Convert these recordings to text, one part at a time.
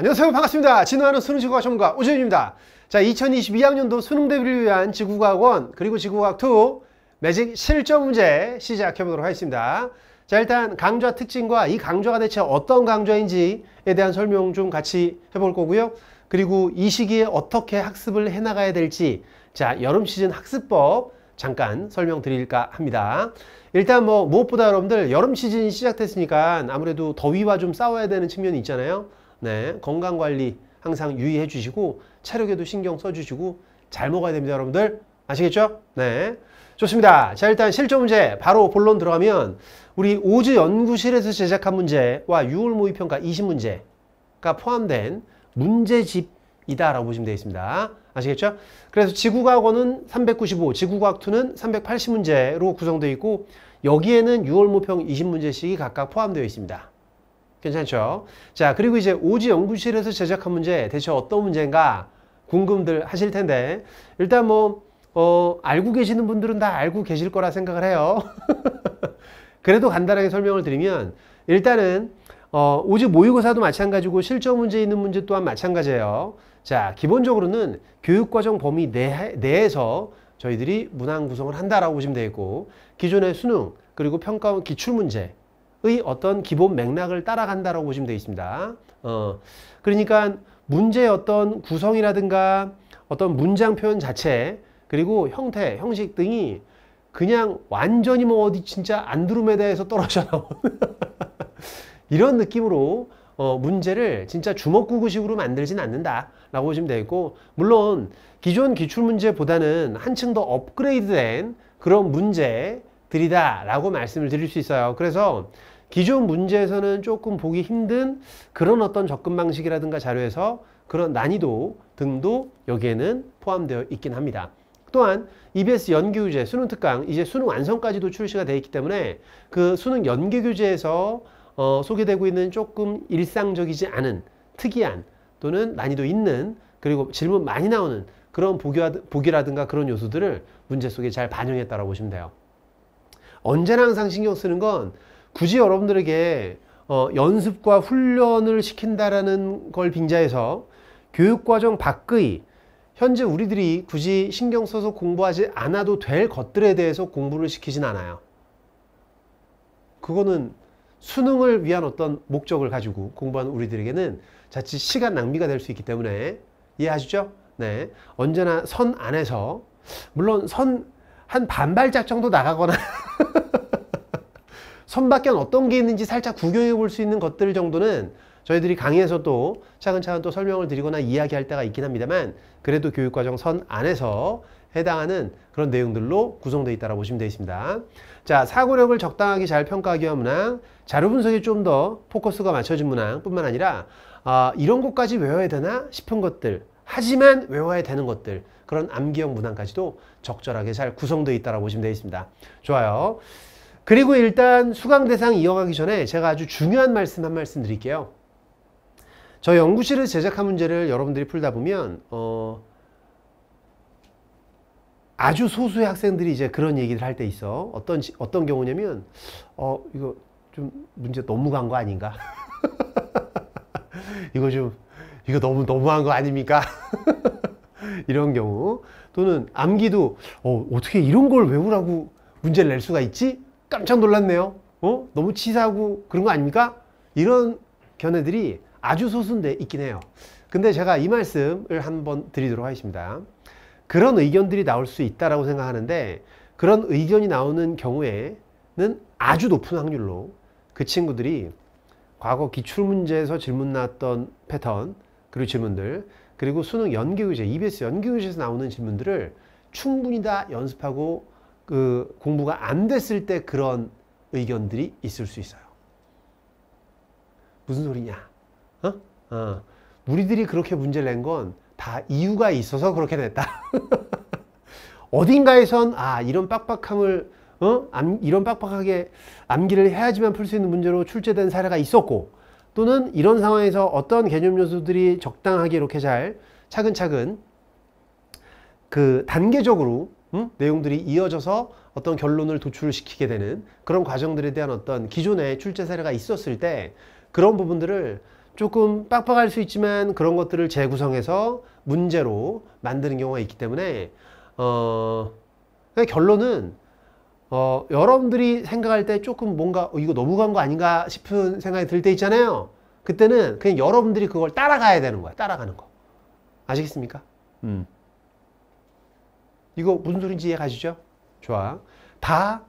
안녕하세요 반갑습니다 진화하는 수능지구학 전문가 오재윤입니다 자 2022학년도 수능 대비를 위한 지구과학원 그리고 지구과학2 매직 실전 문제 시작해 보도록 하겠습니다 자 일단 강좌 특징과 이 강좌가 대체 어떤 강좌인지에 대한 설명 좀 같이 해 볼 거고요 그리고 이 시기에 어떻게 학습을 해나가야 될지 자 여름 시즌 학습법 잠깐 설명드릴까 합니다 일단 뭐 무엇보다 여러분들 여름 시즌이 시작됐으니까 아무래도 더위와 좀 싸워야 되는 측면이 있잖아요 네, 건강관리 항상 유의해 주시고 체력에도 신경 써주시고 잘 먹어야 됩니다 여러분들 아시겠죠? 네 좋습니다 자 일단 실전 문제 바로 본론 들어가면 우리 오즈 연구실에서 제작한 문제와 유월 모의평가 20문제가 포함된 문제집이다 라고 보시면 되겠습니다 아시겠죠? 그래서 지구과학원은 395, 지구과학2는 380문제로 구성되어 있고 여기에는 6월 모평 20문제씩이 각각 포함되어 있습니다 괜찮죠? 자, 그리고 이제 오지 연구실에서 제작한 문제 대체 어떤 문제인가 궁금들 하실 텐데 일단 뭐 어, 알고 계시는 분들은 다 알고 계실 거라 생각을 해요. 그래도 간단하게 설명을 드리면 일단은 어, 오지 모의고사도 마찬가지고 실전 문제 있는 문제 또한 마찬가지예요. 자, 기본적으로는 교육과정 범위 내, 내에서 저희들이 문항 구성을 한다라고 보시면 되겠고 기존의 수능 그리고 평가 원 기출문제 의 어떤 기본 맥락을 따라간다라고 보시면 되겠습니다. 어, 그러니까 문제의 어떤 구성이라든가 어떤 문장 표현 자체 그리고 형태, 형식 등이 그냥 완전히 뭐 어디 진짜 안드로메다에서 떨어져 나온 이런 느낌으로 어, 문제를 진짜 주먹구구식으로 만들진 않는다 라고 보시면 되겠고 물론 기존 기출문제보다는 한층 더 업그레이드된 그런 문제들이다 라고 말씀을 드릴 수 있어요 그래서 기존 문제에서는 조금 보기 힘든 그런 어떤 접근 방식이라든가 자료에서 그런 난이도 등도 여기에는 포함되어 있긴 합니다. 또한 EBS 연계교재 수능 특강 이제 수능 완성까지도 출시가 되어 있기 때문에 그 수능 연계교재에서 어, 소개되고 있는 조금 일상적이지 않은 특이한 또는 난이도 있는 그리고 질문 많이 나오는 그런 보기라든가 그런 요소들을 문제 속에 잘 반영했다고 보시면 돼요. 언제나 항상 신경 쓰는 건 굳이 여러분들에게 어, 연습과 훈련을 시킨다라는 걸 빙자해서 교육과정 밖의 현재 우리들이 굳이 신경 써서 공부하지 않아도 될 것들에 대해서 공부를 시키진 않아요. 그거는 수능을 위한 어떤 목적을 가지고 공부하는 우리들에게는 자칫 시간 낭비가 될 수 있기 때문에 이해하시죠? 네. 언제나 선 안에서 물론 선 한 반발짝 정도 나가거나 선밖엔 어떤 게 있는지 살짝 구경해 볼 수 있는 것들 정도는 저희들이 강의에서 또 차근차근 또 설명을 드리거나 이야기할 때가 있긴 합니다만 그래도 교육과정 선 안에서 해당하는 그런 내용들로 구성되어 있다고 보시면 되겠습니다. 자, 사고력을 적당하게 잘 평가하기 위한 문항, 자료 분석에 좀 더 포커스가 맞춰진 문항 뿐만 아니라 아, 이런 것까지 외워야 되나 싶은 것들 하지만 외워야 되는 것들 그런 암기형 문항까지도 적절하게 잘 구성되어 있다고 보시면 되겠습니다. 좋아요. 그리고 일단 수강 대상 이어가기 전에 제가 아주 중요한 말씀 한 말씀 드릴게요. 저 연구실을 제작한 문제를 여러분들이 풀다 보면 어 아주 소수의 학생들이 이제 그런 얘기를 할 때 있어. 어떤 어떤 경우냐면 어 이거 좀 문제 너무 간 거 아닌가? 이거 좀 이거 너무 너무한 거 아닙니까? 이런 경우 또는 암기도 어, 어떻게 이런 걸 외우라고 문제를 낼 수가 있지? 깜짝 놀랐네요. 어? 너무 치사하고 그런 거 아닙니까? 이런 견해들이 아주 소수인데 있긴 해요. 근데 제가 이 말씀을 한번 드리도록 하겠습니다. 그런 의견들이 나올 수 있다라고 생각하는데 그런 의견이 나오는 경우에는 아주 높은 확률로 그 친구들이 과거 기출문제에서 질문 나왔던 패턴 그리고 질문들 그리고 수능 연기교재 EBS 연기교재에서 나오는 질문들을 충분히 다 연습하고 그 공부가 안 됐을 때 그런 의견들이 있을 수 있어요. 무슨 소리냐? 어? 어. 우리들이 그렇게 문제를 낸 건 다 이유가 있어서 그렇게 됐다. 어딘가에선 아 이런 빡빡함을 어? 암, 이런 빡빡하게 암기를 해야지만 풀 수 있는 문제로 출제된 사례가 있었고 또는 이런 상황에서 어떤 개념 요소들이 적당하게 이렇게 잘 차근차근 그 단계적으로 음? 내용들이 이어져서 어떤 결론을 도출시키게 되는 그런 과정들에 대한 어떤 기존의 출제 사례가 있었을 때 그런 부분들을 조금 빡빡할 수 있지만 그런 것들을 재구성해서 문제로 만드는 경우가 있기 때문에 어, 그러니까 결론은 어, 여러분들이 생각할 때 조금 뭔가 어, 이거 너무 간 거 아닌가 싶은 생각이 들 때 있잖아요. 그때는 그냥 여러분들이 그걸 따라가야 되는 거야. 따라가는 거. 아시겠습니까? 음. 이거 무슨 소린지 이해 가시죠? 좋아. 다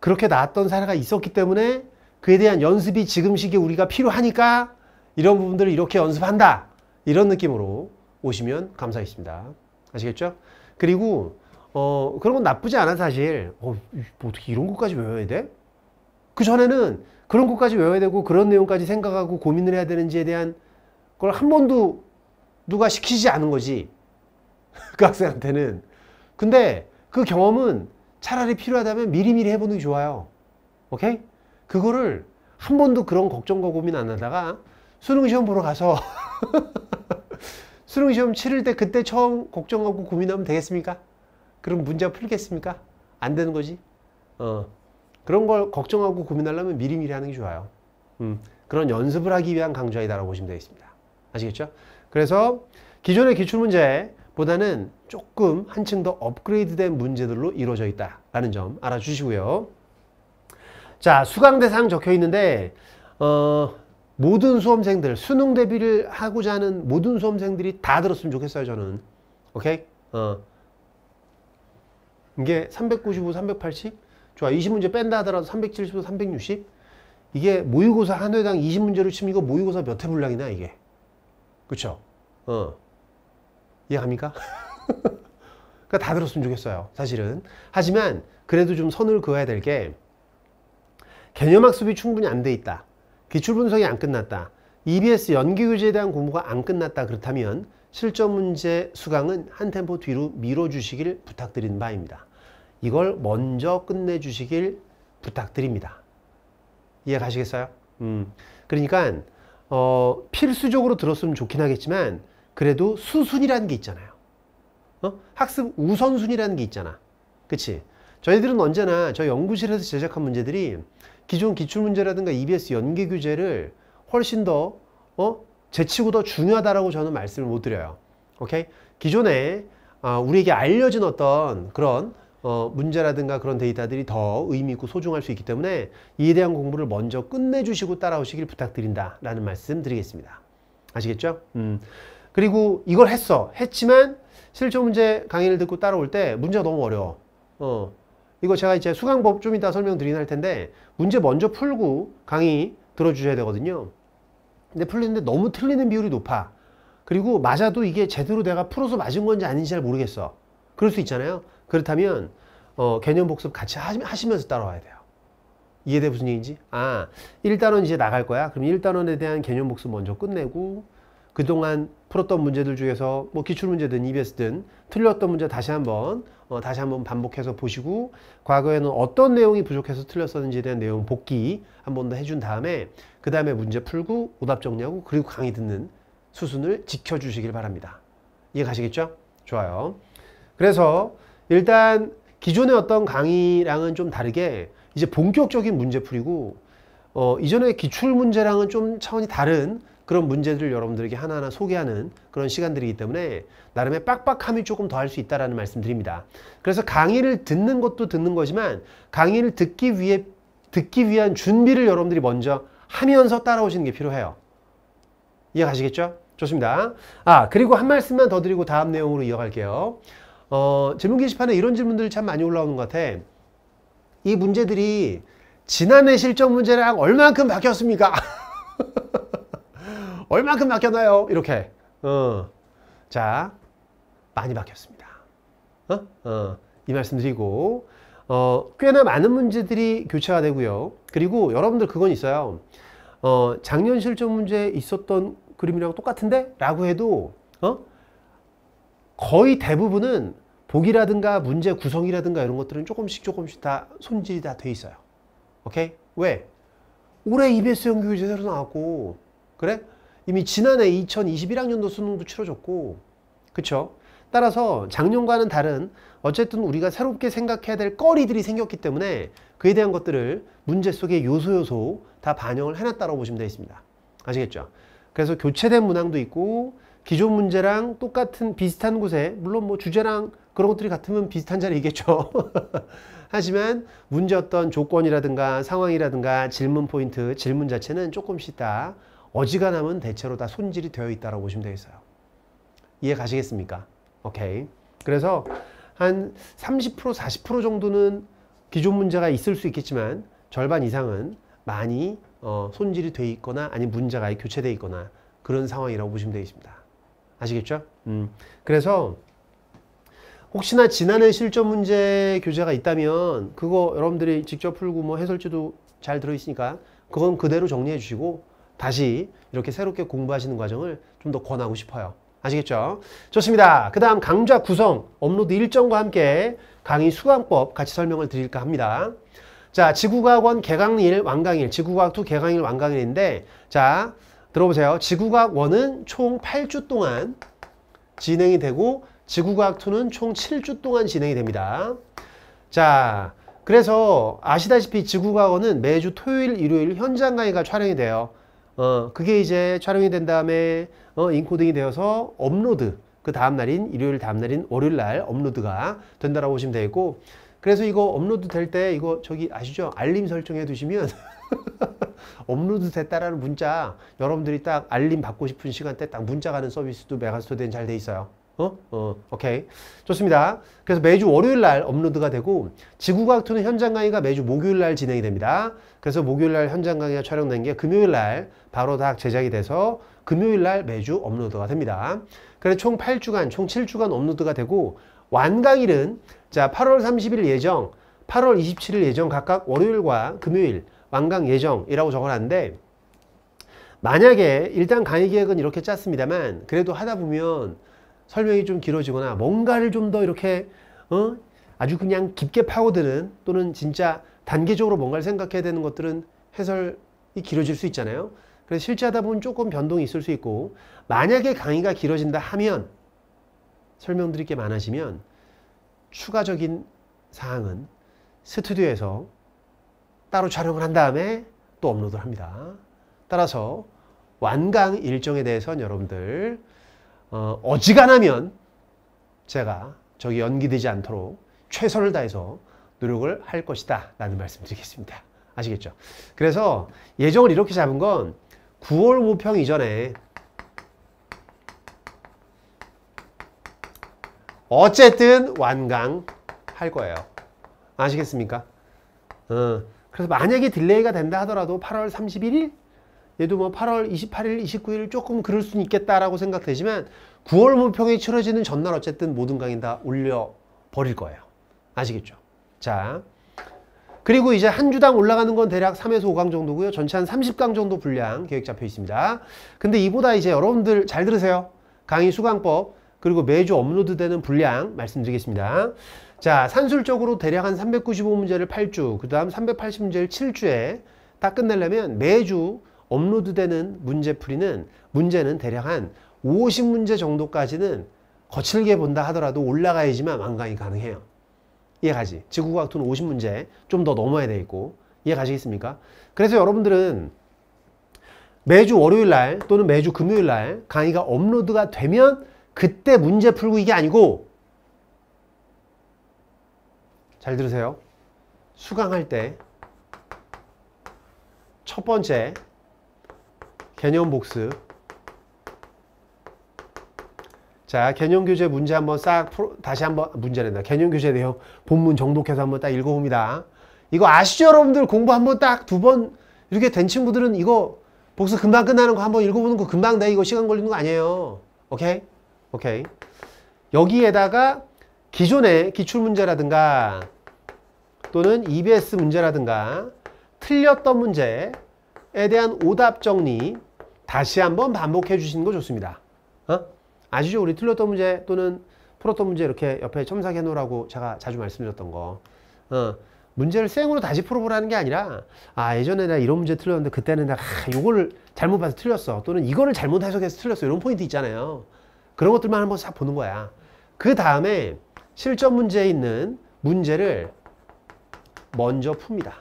그렇게 나왔던 사례가 있었기 때문에 그에 대한 연습이 지금 시기에 우리가 필요하니까 이런 부분들을 이렇게 연습한다. 이런 느낌으로 오시면 감사하겠습니다. 아시겠죠? 그리고 어, 그런 건 나쁘지 않아 사실. 어, 뭐 어떻게 이런 것까지 외워야 돼? 그 전에는 그런 것까지 외워야 되고 그런 내용까지 생각하고 고민을 해야 되는지에 대한 걸 한 번도 누가 시키지 않은 거지. 그 학생한테는 근데 그 경험은 차라리 필요하다면 미리미리 해보는 게 좋아요. 오케이? 그거를 한 번도 그런 걱정과 고민 안 하다가 수능 시험 보러 가서 수능 시험 치를 때 그때 처음 걱정하고 고민하면 되겠습니까? 그럼 문제 풀겠습니까? 안 되는 거지. 어. 그런 걸 걱정하고 고민하려면 미리미리 하는 게 좋아요. 음. 그런 연습을 하기 위한 강좌이다라고 보시면 되겠습니다. 아시겠죠? 그래서 기존의 기출문제 보다는 조금 한층 더 업그레이드된 문제들로 이루어져 있다라는 점 알아주시고요. 자, 수강 대상 적혀 있는데 어, 모든 수험생들, 수능 대비를 하고자 하는 모든 수험생들이 다 들었으면 좋겠어요, 저는. 오케이? 어. 이게 395, 380? 좋아, 20문제 뺀다 하더라도 370, 360? 이게 모의고사 한 회당 20문제로 치면 이거 모의고사 몇 회 분량이나, 이게? 그쵸? 어. 이해합니까? 예, 그러니까 다 들었으면 좋겠어요. 사실은. 하지만 그래도 좀 선을 그어야 될 게 개념 학습이 충분히 안 돼 있다. 기출 분석이 안 끝났다. EBS 연기 교재에 대한 공부가 안 끝났다. 그렇다면 실전 문제 수강은 한 템포 뒤로 밀어주시길 부탁드리 바입니다. 이걸 먼저 끝내주시길 부탁드립니다. 이해 가시겠어요? 음. 그러니까 어, 필수적으로 들었으면 좋긴 하겠지만 그래도 수순이라는 게 있잖아요. 어? 학습 우선순위라는 게 있잖아. 그치? 저희들은 언제나 저희 연구실에서 제작한 문제들이 기존 기출문제라든가 EBS 연계규제를 훨씬 더 어? 제치고 더 중요하다라고 저는 말씀을 못 드려요. 오케이? 기존에 어, 우리에게 알려진 어떤 그런 어, 문제라든가 그런 데이터들이 더 의미 있고 소중할 수 있기 때문에 이에 대한 공부를 먼저 끝내주시고 따라오시길 부탁드린다라는 말씀 드리겠습니다. 아시겠죠? 음. 그리고 이걸 했어. 했지만 실조 문제 강의를 듣고 따라올 때 문제가 너무 어려워. 어. 이거 제가 이제 수강법 좀 이따 설명드리긴 할 텐데 문제 먼저 풀고 강의 들어주셔야 되거든요. 근데 풀리는데 너무 틀리는 비율이 높아. 그리고 맞아도 이게 제대로 내가 풀어서 맞은 건지 아닌지 잘 모르겠어. 그럴 수 있잖아요. 그렇다면 어, 개념 복습 같이 하시면서 따라와야 돼요. 이해돼 무슨 얘기인지? 아, 1단원 이제 나갈 거야. 그럼 1단원에 대한 개념 복습 먼저 끝내고 그동안 풀었던 문제들 중에서 뭐 기출문제든 EBS든 틀렸던 문제 다시 한번 어, 다시 한번 반복해서 보시고 과거에는 어떤 내용이 부족해서 틀렸었는지에 대한 내용 복기 한번 더 해준 다음에 그 다음에 문제 풀고 오답 정리하고 그리고 강의 듣는 수순을 지켜주시길 바랍니다. 이해가시겠죠? 좋아요. 그래서 일단 기존의 어떤 강의랑은 좀 다르게 이제 본격적인 문제풀이고 어, 이전의 기출문제랑은 좀 차원이 다른 그런 문제들을 여러분들에게 하나하나 소개하는 그런 시간들이기 때문에 나름의 빡빡함이 조금 더 할 수 있다라는 말씀드립니다. 그래서 강의를 듣는 것도 듣는 거지만 강의를 듣기 위해 듣기 위한 준비를 여러분들이 먼저 하면서 따라오시는 게 필요해요. 이해 가시겠죠? 좋습니다. 아 그리고 한 말씀만 더 드리고 다음 내용으로 이어갈게요. 어, 질문 게시판에 이런 질문들 이참 많이 올라오는 것 같아. 이 문제들이 지난해 실전 문제랑 얼만큼 바뀌었습니까? 얼마큼 바뀌었나요? 이렇게. 어. 자, 많이 바뀌었습니다. 어? 어. 이 말씀 드리고, 어, 꽤나 많은 문제들이 교체가 되고요. 그리고 여러분들 그건 있어요. 어, 작년 실전 문제에 있었던 그림이랑 똑같은데? 라고 해도, 어? 거의 대부분은 보기라든가 문제 구성이라든가 이런 것들은 조금씩 조금씩 다 손질이 다 돼 있어요. 오케이? 왜? 올해 EBS 연구 교재 새로 나왔고, 그래? 이미 지난해 2021학년도 수능도 치러졌고 그쵸? 따라서 작년과는 다른 어쨌든 우리가 새롭게 생각해야 될 거리들이 생겼기 때문에 그에 대한 것들을 문제 속에 요소 요소 다 반영을 해놨다고 보시면 되겠습니다. 아시겠죠? 그래서 교체된 문항도 있고 기존 문제랑 똑같은 비슷한 곳에 물론 뭐 주제랑 그런 것들이 같으면 비슷한 자리겠죠 하지만 문제 어떤 조건이라든가 상황이라든가 질문 포인트, 질문 자체는 조금씩 다 어지간하면 대체로 다 손질이 되어 있다고 보시면 되겠어요. 이해 가시겠습니까? 오케이. 그래서 한 30%, 40% 정도는 기존 문제가 있을 수 있겠지만 절반 이상은 많이 어, 손질이 돼 있거나 아니면 문제가 교체되어 있거나 그런 상황이라고 보시면 되겠습니다. 아시겠죠? 음. 그래서 혹시나 지난해 실전 문제 교재가 있다면 그거 여러분들이 직접 풀고 뭐 해설지도 잘 들어있으니까 그건 그대로 정리해 주시고 다시 이렇게 새롭게 공부하시는 과정을 좀 더 권하고 싶어요. 아시겠죠? 좋습니다. 그 다음 강좌 구성, 업로드 일정과 함께 강의 수강법 같이 설명을 드릴까 합니다. 자, 지구과학원 개강일, 완강일, 지구과학2 개강일, 완강일인데 자, 들어보세요. 지구과학원은 총 8주 동안 진행이 되고 지구과학2는 총 7주 동안 진행이 됩니다. 자, 그래서 아시다시피 지구과학원은 매주 토요일, 일요일 현장 강의가 촬영이 돼요. 어, 그게 이제 촬영이 된 다음에 어, 인코딩이 되어서 업로드 그 다음날인 일요일 다음날인 월요일날 업로드가 된다라고 보시면 되고 겠 그래서 이거 업로드 될 때 이거 저기 아시죠? 알림 설정해 두시면 업로드 됐다라는 문자 여러분들이 딱 알림 받고 싶은 시간대 딱 문자 가는 서비스도 메가스토디엔 잘돼 있어요. 어? 어, 오케이. 좋습니다. 그래서 매주 월요일 날 업로드가 되고 지구과학 투는 현장 강의가 매주 목요일 날 진행이 됩니다. 그래서 목요일 날 현장 강의가 촬영된 게 금요일 날 바로 다 제작이 돼서 금요일 날 매주 업로드가 됩니다. 그래서 총 8주간, 총 7주간 업로드가 되고 완강일은 자, 8월 30일 예정, 8월 27일 예정 각각 월요일과 금요일 완강 예정이라고 적어놨는데 만약에 일단 강의 계획은 이렇게 짰습니다만 그래도 하다 보면 설명이 좀 길어지거나 뭔가를 좀 더 이렇게 어? 아주 그냥 깊게 파고드는 또는 진짜 단계적으로 뭔가를 생각해야 되는 것들은 해설이 길어질 수 있잖아요. 그래서 실제 하다 보면 조금 변동이 있을 수 있고 만약에 강의가 길어진다 하면 설명드릴 게 많아지면 추가적인 사항은 스튜디오에서 따로 촬영을 한 다음에 또 업로드를 합니다. 따라서 완강 일정에 대해서는 여러분들 어, 어지간하면 제가 저기 연기되지 않도록 최선을 다해서 노력을 할 것이다 라는 말씀 드리겠습니다. 아시겠죠? 그래서 예정을 이렇게 잡은 건 9월 모평 이전에 어쨌든 완강할 거예요. 아시겠습니까? 어, 그래서 만약에 딜레이가 된다 하더라도 8월 31일 얘도 뭐 8월 28일, 29일 조금 그럴 수는 있겠다라고 생각되지만 9월 모평이 치러지는 전날 어쨌든 모든 강의 다 올려 버릴 거예요. 아시겠죠? 자. 그리고 이제 한 주당 올라가는 건 대략 3에서 5강 정도고요. 전체 한 30강 정도 분량 계획 잡혀 있습니다. 근데 이보다 이제 여러분들 잘 들으세요. 강의 수강법 그리고 매주 업로드되는 분량 말씀드리겠습니다. 자, 산술적으로 대략 한 395문제를 8주, 그 다음 380문제를 7주에 다 끝내려면 매주 업로드되는 문제풀이는 문제는 대략 한 50문제 정도까지는 거칠게 본다 하더라도 올라가야지만 완강이 가능해요. 이해가지? 지구과학토는 50문제 좀 더 넘어야 되겠고 이해가시겠습니까? 그래서 여러분들은 매주 월요일 날 또는 매주 금요일 날 강의가 업로드가 되면 그때 문제 풀고 이게 아니고 잘 들으세요. 수강할 때 첫 번째 개념 복습 자 개념 교재 문제 한번 싹프 다시 한번 문제낸다 개념 교재 내용 본문 정독해서 한번 딱 읽어봅니다 이거 아시죠 여러분들 공부 한번 딱 두 번 이렇게 된 친구들은 이거 복습 금방 끝나는 거 한번 읽어보는 거 금방 돼 이거 시간 걸리는 거 아니에요 오케이 오케이 여기에다가 기존의 기출문제라든가 또는 EBS 문제라든가 틀렸던 문제에 대한 오답 정리 다시 한번 반복해 주시는 거 좋습니다. 어? 아시죠? 우리 틀렸던 문제 또는 풀었던 문제 이렇게 옆에 첨삭해 놓으라고 제가 자주 말씀드렸던 거. 어, 문제를 생으로 다시 풀어보라는 게 아니라 아 예전에 나 이런 문제 틀렸는데 그때는 내가 아, 요거를 잘못 봐서 틀렸어 또는 이거를 잘못 해석해서 틀렸어 이런 포인트 있잖아요 그런 것들만 한번 싹 보는 거야 그 다음에 실전 문제에 있는 문제를 먼저 풉니다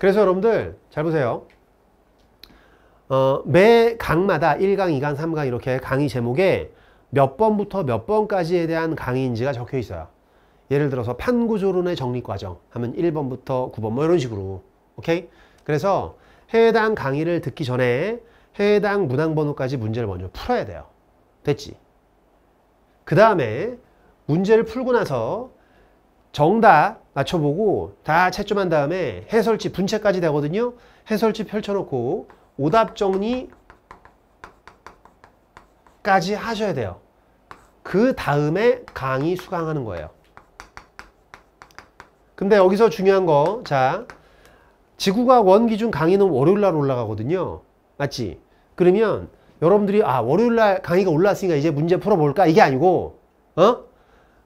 그래서 여러분들 잘 보세요 어, 매 강마다 1강, 2강, 3강 이렇게 강의 제목에 몇 번부터 몇 번까지에 대한 강의인지가 적혀 있어요. 예를 들어서 판구조론의 정립과정 하면 1번부터 9번 뭐 이런 식으로 오케이? 그래서 해당 강의를 듣기 전에 해당 문항번호까지 문제를 먼저 풀어야 돼요. 됐지? 그 다음에 문제를 풀고 나서 정답 맞춰보고 다 채점한 다음에 해설지 분체까지 되거든요. 해설지 펼쳐놓고 오답 정리까지 하셔야 돼요. 그 다음에 강의 수강하는 거예요. 근데 여기서 중요한 거, 자, 지구가 원 기준 강의는 월요일 날 올라가거든요. 맞지? 그러면 여러분들이 아 월요일 날 강의가 올라왔으니까 이제 문제 풀어볼까 이게 아니고 어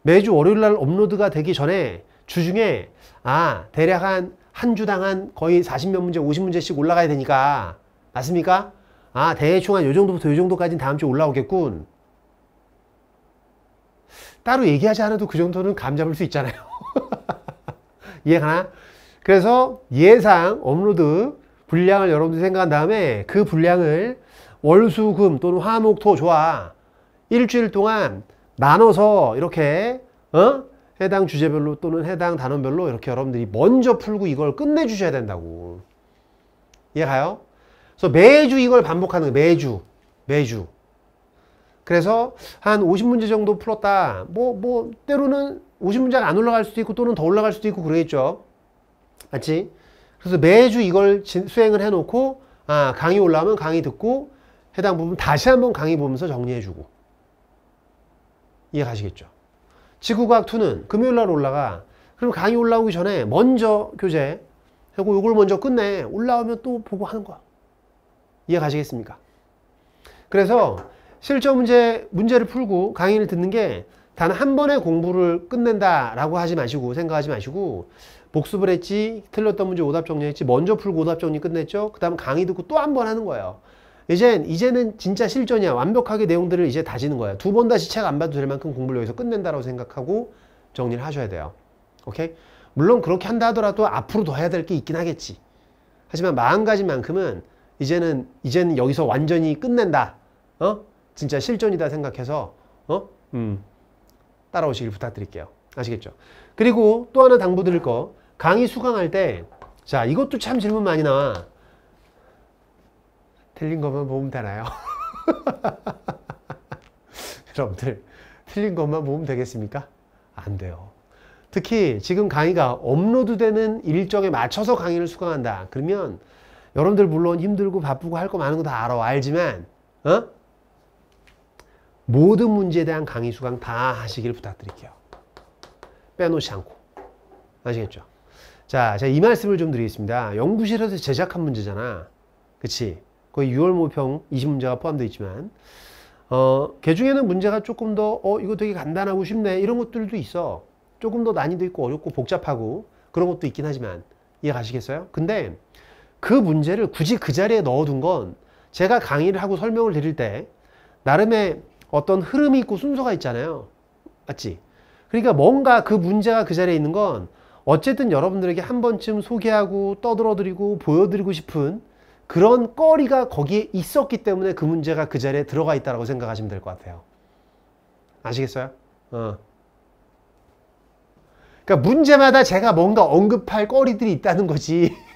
매주 월요일 날 업로드가 되기 전에 주중에 아 대략 한 한 주당 한 거의 40몇 문제 50문제씩 올라가야 되니까 맞습니까? 아 대충 한 요정도부터 요정도까지는 다음주에 올라오겠군 따로 얘기하지 않아도 그 정도는 감 잡을 수 있잖아요 이해가나? 그래서 예상 업로드 분량을 여러분들 생각한 다음에 그 분량을 월수금 또는 화목토 좋아 일주일 동안 나눠서 이렇게 어? 해당 주제별로 또는 해당 단원별로 이렇게 여러분들이 먼저 풀고 이걸 끝내주셔야 된다고 이해가요? 그래서 매주 이걸 반복하는 거예요. 매주. 매주. 그래서 한 50문제 정도 풀었다. 뭐, 뭐, 때로는 50문제가 안 올라갈 수도 있고 또는 더 올라갈 수도 있고 그러겠죠. 맞지? 그래서 매주 이걸 수행을 해놓고, 아, 강의 올라오면 강의 듣고, 해당 부분 다시 한번 강의 보면서 정리해주고. 이해 가시겠죠? 지구과학2는 금요일 날 올라가. 그럼 강의 올라오기 전에 먼저 교재, 하고 이걸 먼저 끝내. 올라오면 또 보고 하는 거야. 이해 가시겠습니까? 그래서 실전 문제, 문제를 풀고 강의를 듣는 게 단 한 번의 공부를 끝낸다라고 하지 마시고 생각하지 마시고 복습을 했지, 틀렸던 문제 오답 정리했지, 먼저 풀고 오답 정리 끝냈죠. 그 다음 강의 듣고 또 한 번 하는 거예요. 이젠, 이제는 진짜 실전이야. 완벽하게 내용들을 이제 다지는 거예요. 두 번 다시 책 안 봐도 될 만큼 공부를 여기서 끝낸다라고 생각하고 정리를 하셔야 돼요. 오케이? 물론 그렇게 한다 하더라도 앞으로 더 해야 될 게 있긴 하겠지. 하지만 마음가짐만큼은 이제는 이제는 여기서 완전히 끝낸다. 어? 진짜 실존이다 생각해서 어? 음. 따라오시길 부탁드릴게요. 아시겠죠? 그리고 또 하나 당부드릴 거 강의 수강할 때 자, 이것도 참 질문 많이 나와. 틀린 것만 보면 되나요? 여러분들 틀린 것만 보면 되겠습니까? 안 돼요. 특히 지금 강의가 업로드되는 일정에 맞춰서 강의를 수강한다. 그러면 여러분들 물론 힘들고 바쁘고 할 거 많은 거 다 알아. 알지만, 어? 모든 문제에 대한 강의 수강 다 하시길 부탁드릴게요. 빼놓지 않고. 아시겠죠? 자, 제가 이 말씀을 좀 드리겠습니다. 연구실에서 제작한 문제잖아. 그치? 거의 6월 모평 20문제가 포함되어 있지만, 어, 개 그 중에는 문제가 조금 더, 어, 이거 되게 간단하고 쉽네. 이런 것들도 있어. 조금 더 난이도 있고 어렵고 복잡하고 그런 것도 있긴 하지만, 이해 가시겠어요? 근데 그 문제를 굳이 그 자리에 넣어둔 건 제가 강의를 하고 설명을 드릴 때 나름의 어떤 흐름이 있고 순서가 있잖아요. 맞지? 그러니까 뭔가 그 문제가 그 자리에 있는 건 어쨌든 여러분들에게 한 번쯤 소개하고 떠들어드리고 보여드리고 싶은 그런 꺼리가 거기에 있었기 때문에 그 문제가 그 자리에 들어가 있다고 생각하시면 될 것 같아요. 아시겠어요? 어. 그러니까 문제마다 제가 뭔가 언급할 꺼리들이 있다는 거지.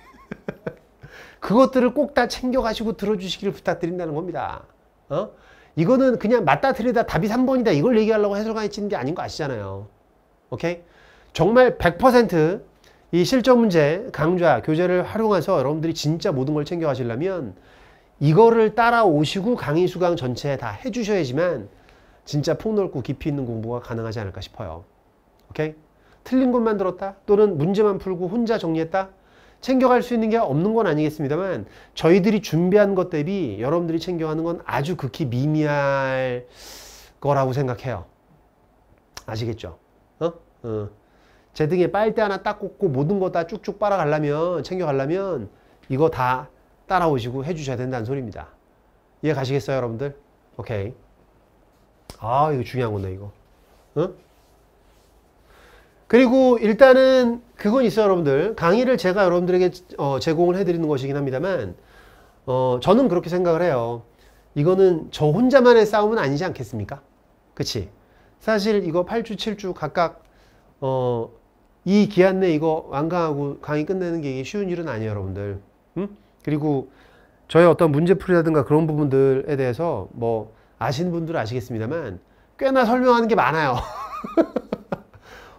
그것들을 꼭 다 챙겨가시고 들어주시기를 부탁드린다는 겁니다. 어? 이거는 그냥 맞다 틀리다 답이 3번이다 이걸 얘기하려고 해설관이 치는 게 아닌 거 아시잖아요. 오케이? 정말 100%이 실전 문제, 강좌, 교재를 활용해서 여러분들이 진짜 모든 걸 챙겨가시려면 이거를 따라오시고 강의 수강 전체에 다 해주셔야지만 진짜 폭넓고 깊이 있는 공부가 가능하지 않을까 싶어요. 오케이? 틀린 것만 들었다? 또는 문제만 풀고 혼자 정리했다? 챙겨갈 수 있는 게 없는 건 아니겠습니다만 저희들이 준비한 것 대비 여러분들이 챙겨가는 건 아주 극히 미미할 거라고 생각해요. 아시겠죠? 어? 어. 제 등에 빨대 하나 딱 꽂고 모든 거 다 쭉쭉 빨아가려면 챙겨가려면 이거 다 따라오시고 해주셔야 된다는 소리입니다. 이해 가시겠어요 여러분들? 오케이. 아 이거 중요한 건데 이거. 어? 그리고 일단은 그건 있어요 여러분들 강의를 제가 여러분들에게 어, 제공을 해드리는 것이긴 합니다만 어, 저는 그렇게 생각을 해요 이거는 저 혼자만의 싸움은 아니지 않겠습니까 그치 사실 이거 8주 7주 각각 어, 이 기한 내 이거 완강하고 강의 끝내는 게 쉬운 일은 아니에요 여러분들 음? 그리고 저의 어떤 문제풀이라든가 그런 부분들에 대해서 뭐 아시는 분들은 아시겠습니다만 꽤나 설명하는 게 많아요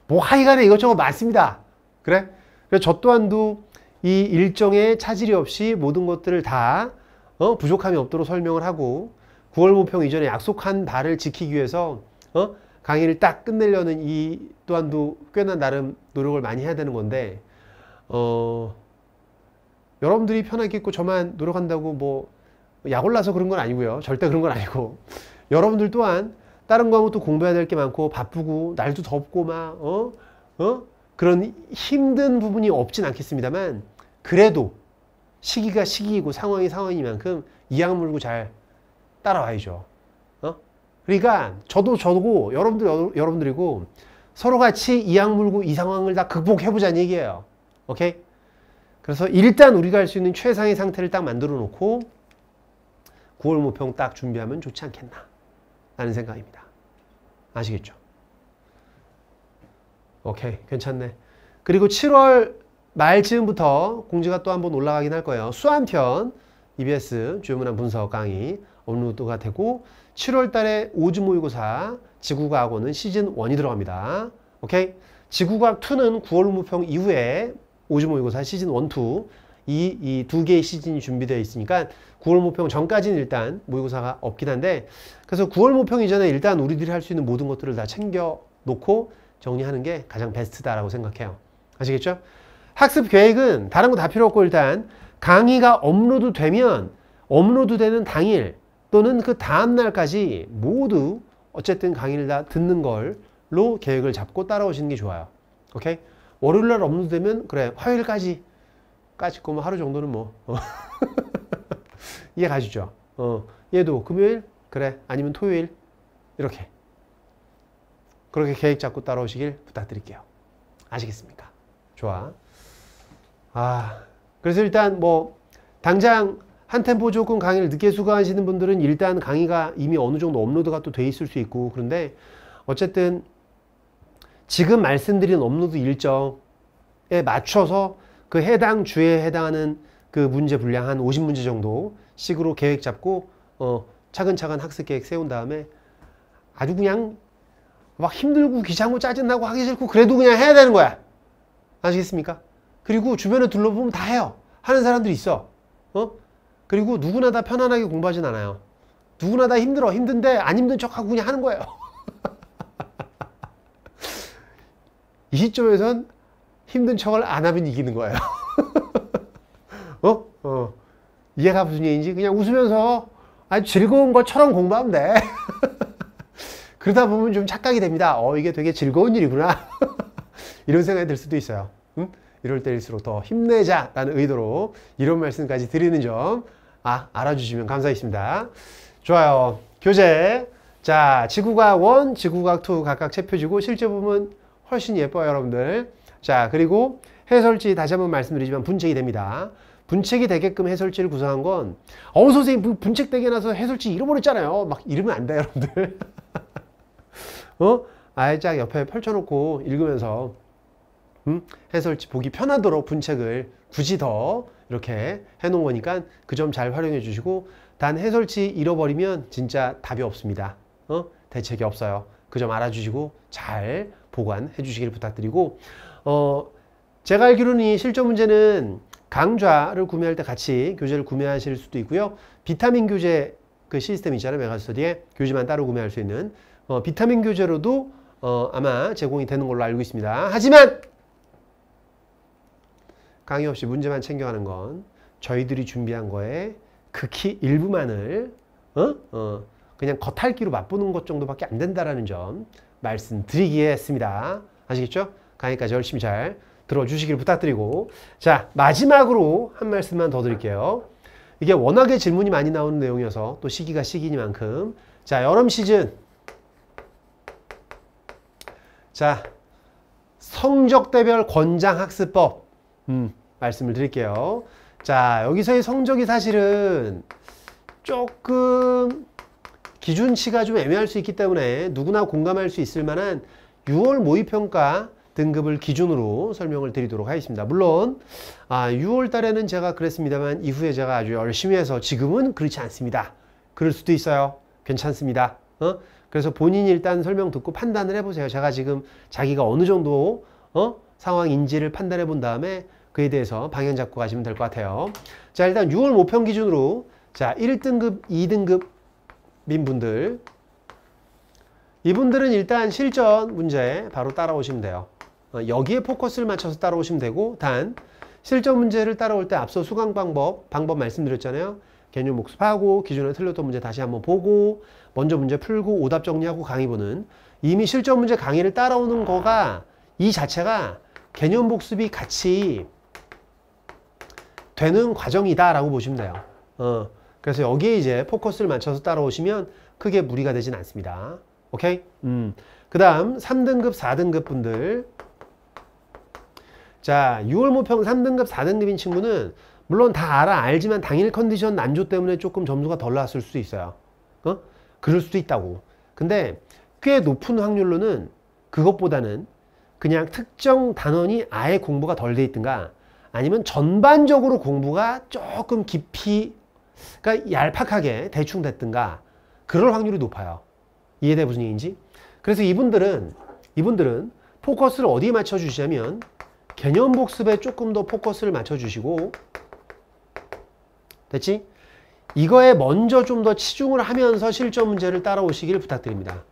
뭐하이간에 이것저것 많습니다. 그래? 그래서 저 또한도 이 일정에 차질이 없이 모든 것들을 다 어? 부족함이 없도록 설명을 하고 9월 모평 이전에 약속한 바를 지키기 위해서 어? 강의를 딱 끝내려는 이 또한도 꽤나 나름 노력을 많이 해야 되는 건데 어, 여러분들이 편하게 있고 저만 노력한다고 뭐 약올라서 그런 건 아니고요. 절대 그런 건 아니고 여러분들 또한 다른 과목도 공부해야 될 게 많고 바쁘고 날도 덥고 막 어? 어? 그런 힘든 부분이 없진 않겠습니다만 그래도 시기가 시기이고 상황이 상황이만큼 이악 물고 잘 따라와야죠. 어? 그러니까 저도 저고 여러분들 여, 여러분들이고 서로 같이 이악 물고 이 상황을 다 극복해보자는 얘기예요. 오케이? 그래서 일단 우리가 할 수 있는 최상의 상태를 딱 만들어 놓고 9월 모평 딱 준비하면 좋지 않겠나. 라는 생각입니다. 아시겠죠? 오케이, 괜찮네. 그리고 7월 말쯤부터 공지가 또 한번 올라가긴 할 거예요. 수한편 EBS 주요문항 분석 강의 업로드가 되고 7월 달에 5주 모의고사 지구과학원은 시즌 1이 들어갑니다. 오케이? 지구과학 2는 9월 무평 이후에 5주 모의고사 시즌 1, 2 이이두 개의 시즌이 준비되어 있으니까 9월 모평 전까지는 일단 모의고사가 없긴 한데 그래서 9월 모평 이전에 일단 우리들이 할 수 있는 모든 것들을 다 챙겨 놓고 정리하는 게 가장 베스트다라고 생각해요. 아시겠죠? 학습 계획은 다른 거 다 필요 없고 일단 강의가 업로드 되면 업로드 되는 당일 또는 그 다음 날까지 모두 어쨌든 강의를 다 듣는 걸로 계획을 잡고 따라오시는 게 좋아요. 오케이? 월요일 날 업로드되면 그래 화요일까지 까짓 거면 하루 정도는 뭐. 어. 이해 가시죠? 어. 얘도 금요일? 그래. 아니면 토요일? 이렇게. 그렇게 계획 잡고 따라오시길 부탁드릴게요. 아시겠습니까? 좋아. 아, 그래서 일단 뭐, 당장 한 템포 조금 강의를 늦게 수강하시는 분들은 일단 강의가 이미 어느 정도 업로드가 또 돼 있을 수 있고, 그런데 어쨌든 지금 말씀드린 업로드 일정에 맞춰서 그 해당 주에 해당하는 그 문제 분량 한 50문제 정도 식으로 계획 잡고 어 차근차근 학습 계획 세운 다음에 아주 그냥 막 힘들고 귀찮고 짜증나고 하기 싫고 그래도 그냥 해야 되는 거야. 아시겠습니까? 그리고 주변에 둘러보면 다 해요. 하는 사람들이 있어. 어? 그리고 누구나 다 편안하게 공부하진 않아요. 누구나 다 힘들어. 힘든데 안 힘든 척하고 그냥 하는 거예요. 이 시점에선 힘든 척을 안 하면 이기는 거예요. 어? 어. 이해가 무슨 얘기인지 그냥 웃으면서 아주 즐거운 것처럼 공부하면 돼. 그러다 보면 좀 착각이 됩니다. 어, 이게 되게 즐거운 일이구나. 이런 생각이 들 수도 있어요. 응? 이럴 때일수록 더 힘내자라는 의도로 이런 말씀까지 드리는 점 아, 알아주시면 감사하겠습니다. 좋아요. 교재. 자, 지구과학 1, 지구과학 2 각각 채표지고 실제 보면 훨씬 예뻐요, 여러분들. 자 그리고 해설지 다시 한번 말씀드리지만 분책이 됩니다. 분책이 되게끔 해설지를 구성한 건 어우 선생님 분책되게 나서 해설지 잃어버렸잖아요. 막 이러면 안돼요 여러분들. 어? 아예 짝 옆에 펼쳐놓고 읽으면서 음? 해설지 보기 편하도록 분책을 굳이 더 이렇게 해놓은 거니까 그 점 잘 활용해 주시고 단 해설지 잃어버리면 진짜 답이 없습니다. 어? 대책이 없어요. 그 점 알아주시고 잘 보관해 주시길 부탁드리고 어, 제가 알기로는 이 실전 문제는 강좌를 구매할 때 같이 교재를 구매하실 수도 있고요. 비타민 교재 그 시스템 있잖아요. 메가스터디에 교재만 따로 구매할 수 있는 어, 비타민 교재로도 어, 아마 제공이 되는 걸로 알고 있습니다. 하지만 강의 없이 문제만 챙겨가는 건 저희들이 준비한 거에 극히 일부만을 어? 어, 그냥 겉핥기로 맛보는 것 정도밖에 안 된다라는 점 말씀드리기에 했습니다. 아시겠죠? 강의까지 열심히 잘 들어주시길 부탁드리고 자 마지막으로 한 말씀만 더 드릴게요. 이게 워낙에 질문이 많이 나오는 내용이어서 또 시기가 시기니만큼 자 여름 시즌 자 성적대별 권장학습법 음, 말씀을 드릴게요. 자 여기서의 성적이 사실은 조금 기준치가 좀 애매할 수 있기 때문에 누구나 공감할 수 있을 만한 6월 모의평가 등급을 기준으로 설명을 드리도록 하겠습니다. 물론 아, 6월 달에는 제가 그랬습니다만 이후에 제가 아주 열심히 해서 지금은 그렇지 않습니다. 그럴 수도 있어요. 괜찮습니다. 어? 그래서 본인 이 일단 설명 듣고 판단을 해보세요. 제가 지금 자기가 어느 정도 어? 상황인지를 판단해 본 다음에 그에 대해서 방향 잡고 가시면 될 것 같아요. 자 일단 6월 모평 기준으로 자 1등급, 2등급 민분들 이분들은 일단 실전 문제 바로 따라오시면 돼요. 어, 여기에 포커스를 맞춰서 따라오시면 되고 단 실전 문제를 따라올 때 앞서 수강 방법 방법 말씀드렸잖아요. 개념 복습하고 기존에 틀렸던 문제 다시 한번 보고 먼저 문제 풀고 오답 정리하고 강의 보는 이미 실전 문제 강의를 따라오는 거가 이 자체가 개념 복습이 같이 되는 과정이다 라고 보시면 돼요. 어, 그래서 여기에 이제 포커스를 맞춰서 따라오시면 크게 무리가 되진 않습니다. 오케이? 음. 그 다음 3등급, 4등급 분들 자 6월 모평 3등급 4등급인 친구는 물론 다 알아 알지만 당일 컨디션 난조 때문에 조금 점수가 덜 나왔을 수도 있어요 어? 그럴 수도 있다고 근데 꽤 높은 확률로는 그것보다는 그냥 특정 단원이 아예 공부가 덜 돼 있든가 아니면 전반적으로 공부가 조금 깊이 그러니까 얄팍하게 대충 됐든가 그럴 확률이 높아요 이해돼 무슨 얘기인지 그래서 이분들은 이분들은 포커스를 어디에 맞춰 주시냐면 개념 복습에 조금 더 포커스를 맞춰주시고 됐지? 이거에 먼저 좀 더 치중을 하면서 실전 문제를 따라오시길 부탁드립니다.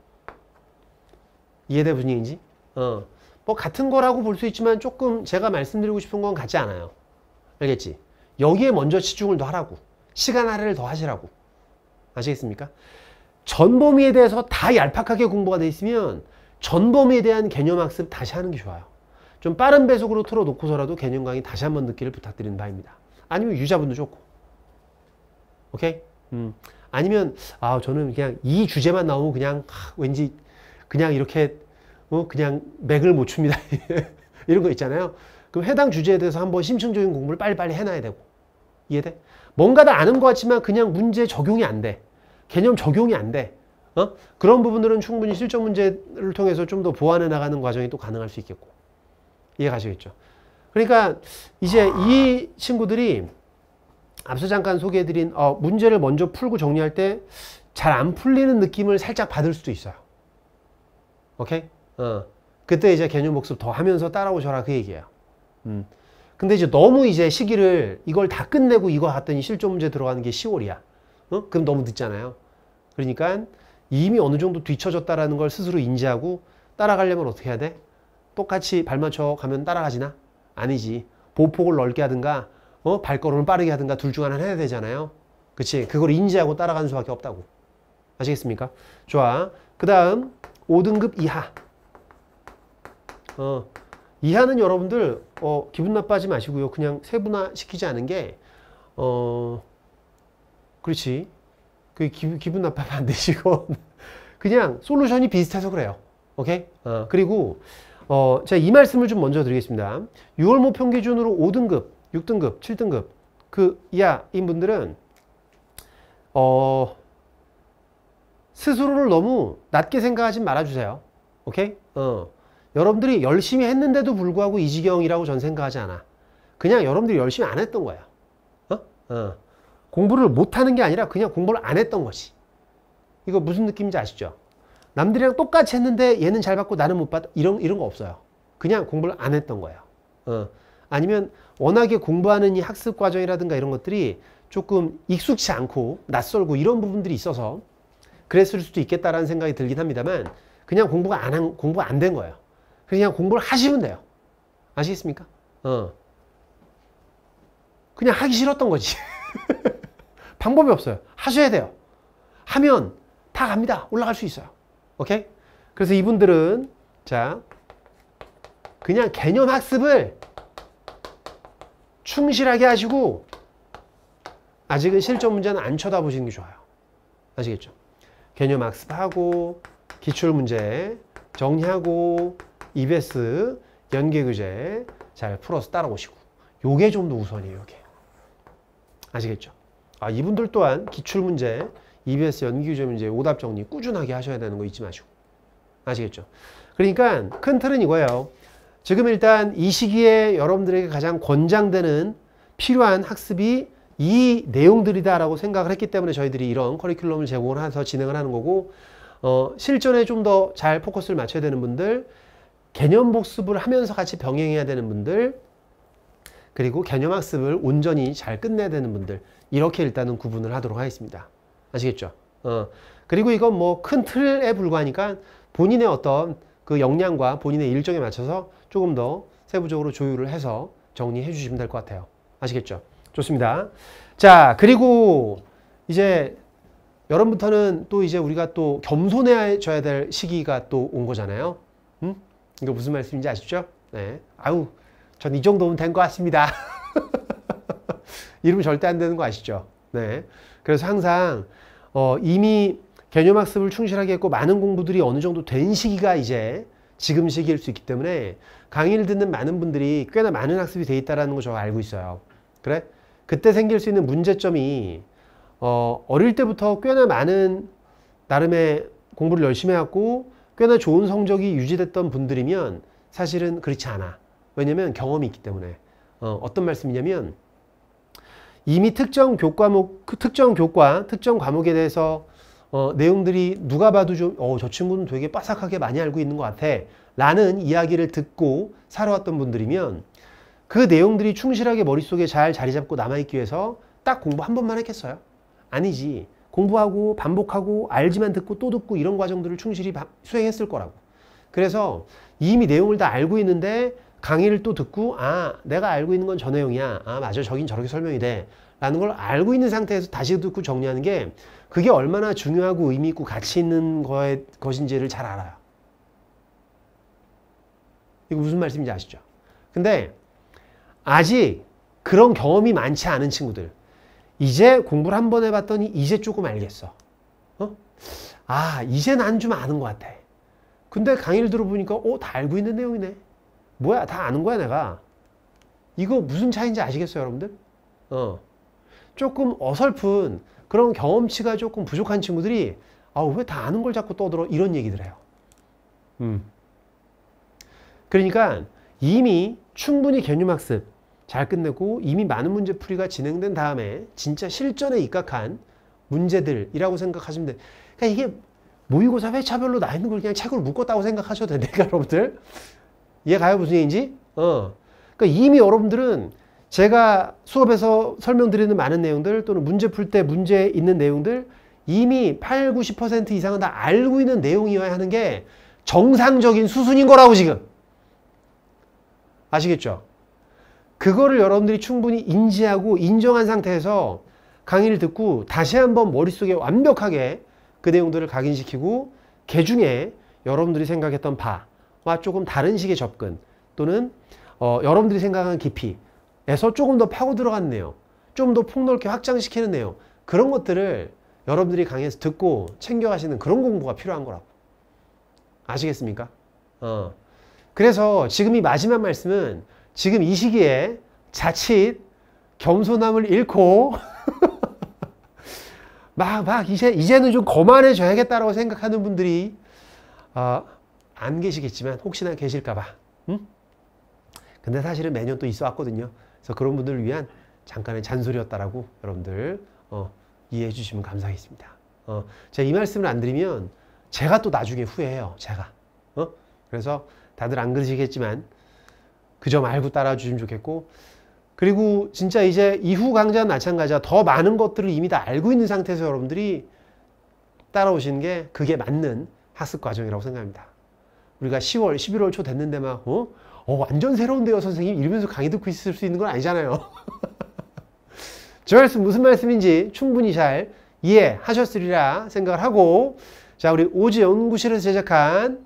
이해돼 분위기인지 어. 뭐 같은 거라고 볼 수 있지만 조금 제가 말씀드리고 싶은 건 같지 않아요. 알겠지? 여기에 먼저 치중을 더 하라고. 시간 할애를 더 하시라고. 아시겠습니까? 전 범위에 대해서 다 얄팍하게 공부가 돼 있으면 전 범위에 대한 개념 학습 다시 하는 게 좋아요. 좀 빠른 배속으로 틀어놓고서라도 개념 강의 다시 한번 듣기를 부탁드리는 바입니다. 아니면 유자분도 좋고. 오케이? 음. 아니면, 아, 저는 그냥 이 주제만 나오면 그냥, 하, 왠지, 그냥 이렇게, 어, 그냥 맥을 못 춥니다. 이런 거 있잖아요. 그럼 해당 주제에 대해서 한번 심층적인 공부를 빨리빨리 해놔야 되고. 이해돼? 뭔가 다 아는 것 같지만 그냥 문제 적용이 안 돼. 개념 적용이 안 돼. 어? 그런 부분들은 충분히 실전 문제를 통해서 좀 더 보완해 나가는 과정이 또 가능할 수 있겠고. 이해 가시겠죠. 그러니까 이제 아. 이 친구들이 앞서 잠깐 소개해드린 어, 문제를 먼저 풀고 정리할 때 잘 안 풀리는 느낌을 살짝 받을 수도 있어요. 오케이? 어. 그때 이제 개념 복습 더 하면서 따라오셔라 그 얘기예요. 음. 근데 이제 너무 이제 시기를 이걸 다 끝내고 이거 갔더니 실존 문제 들어가는 게 10월이야. 어? 그럼 너무 늦잖아요. 그러니까 이미 어느 정도 뒤쳐졌다라는 걸 스스로 인지하고 따라가려면 어떻게 해야 돼? 똑같이 발 맞춰 가면 따라가지나? 아니지. 보폭을 넓게 하든가 어? 발걸음을 빠르게 하든가 둘 중 하나는 해야 되잖아요. 그치? 그걸 인지하고 따라가는 수밖에 없다고. 아시겠습니까? 좋아. 그 다음 5등급 이하. 어, 이하는 여러분들 어, 기분 나빠하지 마시고요. 그냥 세분화시키지 않은 게 어, 그렇지. 그 기분, 기분 나빠하면 안 되시고 그냥 솔루션이 비슷해서 그래요. 오케이? 어, 그리고 어, 제가 이 말씀을 좀 먼저 드리겠습니다. 6월 모평 기준으로 5등급, 6등급, 7등급 그 이하인 분들은 어, 스스로를 너무 낮게 생각하지 말아주세요. 오케이? 어. 여러분들이 열심히 했는데도 불구하고 이 지경이라고 전 생각하지 않아. 그냥 여러분들이 열심히 안 했던 거야. 어? 어. 공부를 못하는 게 아니라 그냥 공부를 안 했던 거지. 이거 무슨 느낌인지 아시죠? 남들이랑 똑같이 했는데 얘는 잘 받고 나는 못 받아. 이런, 이런 거 없어요. 그냥 공부를 안 했던 거예요. 어. 아니면 워낙에 공부하는 이 학습 과정이라든가 이런 것들이 조금 익숙치 않고 낯설고 이런 부분들이 있어서 그랬을 수도 있겠다라는 생각이 들긴 합니다만 그냥 공부가 안 한, 공부가 안 된 거예요. 그냥 공부를 하시면 돼요. 아시겠습니까? 어. 그냥 하기 싫었던 거지. 방법이 없어요. 하셔야 돼요. 하면 다 갑니다. 올라갈 수 있어요. 오케이? 그래서 이분들은 자 그냥 개념 학습을 충실하게 하시고 아직은 실전 문제는 안 쳐다보시는 게 좋아요. 아시겠죠? 개념 학습하고 기출 문제 정리하고 EBS 연계 교재 잘 풀어서 따라오시고 요게 좀 더 우선이에요. 요게 아시겠죠? 아 이분들 또한 기출 문제 EBS 연기점 이제 오답 정리 꾸준하게 하셔야 되는 거 잊지 마시고. 아시겠죠? 그러니까 큰 틀은 이거예요. 지금 일단 이 시기에 여러분들에게 가장 권장되는 필요한 학습이 이 내용들이다라고 생각을 했기 때문에 저희들이 이런 커리큘럼을 제공을 해서 진행을 하는 거고 어, 실전에 좀 더 잘 포커스를 맞춰야 되는 분들 개념 복습을 하면서 같이 병행해야 되는 분들 그리고 개념 학습을 온전히 잘 끝내야 되는 분들 이렇게 일단은 구분을 하도록 하겠습니다. 아시겠죠? 어. 그리고 이건 뭐 큰 틀에 불과하니까 본인의 어떤 그 역량과 본인의 일정에 맞춰서 조금 더 세부적으로 조율을 해서 정리해 주시면 될 것 같아요. 아시겠죠? 좋습니다. 자, 그리고 이제 여름부터는 또 이제 우리가 또 겸손해져야 될 시기가 또 온 거잖아요. 음? 이거 무슨 말씀인지 아시죠? 네. 아우, 전 이 정도면 된 것 같습니다. 이러면 절대 안 되는 거 아시죠? 네. 그래서 항상 어, 이미 개념학습을 충실하게 했고 많은 공부들이 어느 정도 된 시기가 이제 지금 시기일 수 있기 때문에 강의를 듣는 많은 분들이 꽤나 많은 학습이 돼 있다는 라거 제가 알고 있어요. 그래? 그때 생길 수 있는 문제점이 어, 어릴 때부터 꽤나 많은 나름의 공부를 열심히 해왔고 꽤나 좋은 성적이 유지됐던 분들이면 사실은 그렇지 않아. 왜냐면 경험이 있기 때문에. 어, 어떤 말씀이냐면 이미 특정 교과목, 그 특정 교과, 특정 과목에 대해서 어, 내용들이 누가 봐도 좀, 어, 저 친구는 되게 빠삭하게 많이 알고 있는 것 같아. 라는 이야기를 듣고 살아왔던 분들이면 그 내용들이 충실하게 머릿속에 잘 자리 잡고 남아있기 위해서 딱 공부 한 번만 했겠어요? 아니지. 공부하고 반복하고 알지만 듣고 또 듣고 이런 과정들을 충실히 수행했을 거라고. 그래서 이미 내용을 다 알고 있는데 강의를 또 듣고 아 내가 알고 있는 건 저 내용이야 아 맞아 저긴 저렇게 설명이 돼 라는 걸 알고 있는 상태에서 다시 듣고 정리하는 게 그게 얼마나 중요하고 의미 있고 가치 있는 거에, 것인지를 잘 알아요 이거 무슨 말씀인지 아시죠? 근데 아직 그런 경험이 많지 않은 친구들 이제 공부를 한 번 해봤더니 이제 조금 알겠어 어? 아 이제 난 좀 아는 것 같아 근데 강의를 들어보니까 어다 알고 있는 내용이네 뭐야 다 아는 거야 내가 이거 무슨 차인지 아시겠어요 여러분들? 어 조금 어설픈 그런 경험치가 조금 부족한 친구들이 아우 왜다 아는 걸 자꾸 떠들어 이런 얘기들 해요 음. 그러니까 이미 충분히 개념학습 잘 끝내고 이미 많은 문제풀이가 진행된 다음에 진짜 실전에 입각한 문제들이라고 생각하시면 돼 그러니까 이게 모의고사 회차별로 나 있는 걸 그냥 책으로 묶었다고 생각하셔도 돼요 여러분들 이해가요? 무슨 얘기인지? 어. 그러니까 이미 여러분들은 제가 수업에서 설명드리는 많은 내용들 또는 문제 풀 때 문제 있는 내용들 이미 8, 90% 이상은 다 알고 있는 내용이어야 하는 게 정상적인 수순인 거라고 지금. 아시겠죠? 그거를 여러분들이 충분히 인지하고 인정한 상태에서 강의를 듣고 다시 한번 머릿속에 완벽하게 그 내용들을 각인시키고 개중에 그 여러분들이 생각했던 바 조금 다른 식의 접근 또는 어, 여러분들이 생각하는 깊이에서 조금 더 파고 들어갔네요. 좀 더 폭넓게 확장시키는 내용 그런 것들을 여러분들이 강의에서 듣고 챙겨가시는 그런 공부가 필요한 거라고 아시겠습니까? 어. 그래서 지금 이 마지막 말씀은 지금 이 시기에 자칫 겸손함을 잃고 막, 막, 이제, 이제는 좀 거만해져야겠다라고 생각하는 분들이, 어, 안 계시겠지만 혹시나 계실까봐. 응? 근데 사실은 매년 또 있어 왔거든요. 그래서 그런 분들을 위한 잠깐의 잔소리였다라고 여러분들 어, 이해해 주시면 감사하겠습니다. 어, 제가 이 말씀을 안 드리면 제가 또 나중에 후회해요. 제가. 어? 그래서 다들 안 그러시겠지만 그 점 알고 따라 주시면 좋겠고 그리고 진짜 이제 이후 강좌는 마찬가지야. 더 많은 것들을 이미 다 알고 있는 상태에서 여러분들이 따라오시는 게 그게 맞는 학습 과정이라고 생각합니다. 우리가 10월, 11월 초 됐는데 막, 어? 어 완전 새로운데요, 선생님? 이러면서 강의 듣고 있을 수 있는 건 아니잖아요. 저 말씀 무슨 말씀인지 충분히 잘 이해하셨으리라 생각을 하고, 자, 우리 오지 연구실에서 제작한,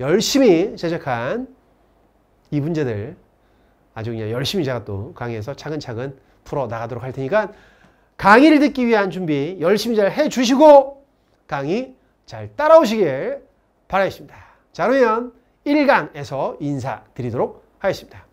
열심히 제작한 이 문제들 아주 그냥 열심히 제가 또 강의에서 차근차근 풀어 나가도록 할 테니까 강의를 듣기 위한 준비 열심히 잘 해주시고 강의 잘 따라오시길 바라겠습니다. 자, 그러면 1강에서 인사드리도록 하겠습니다.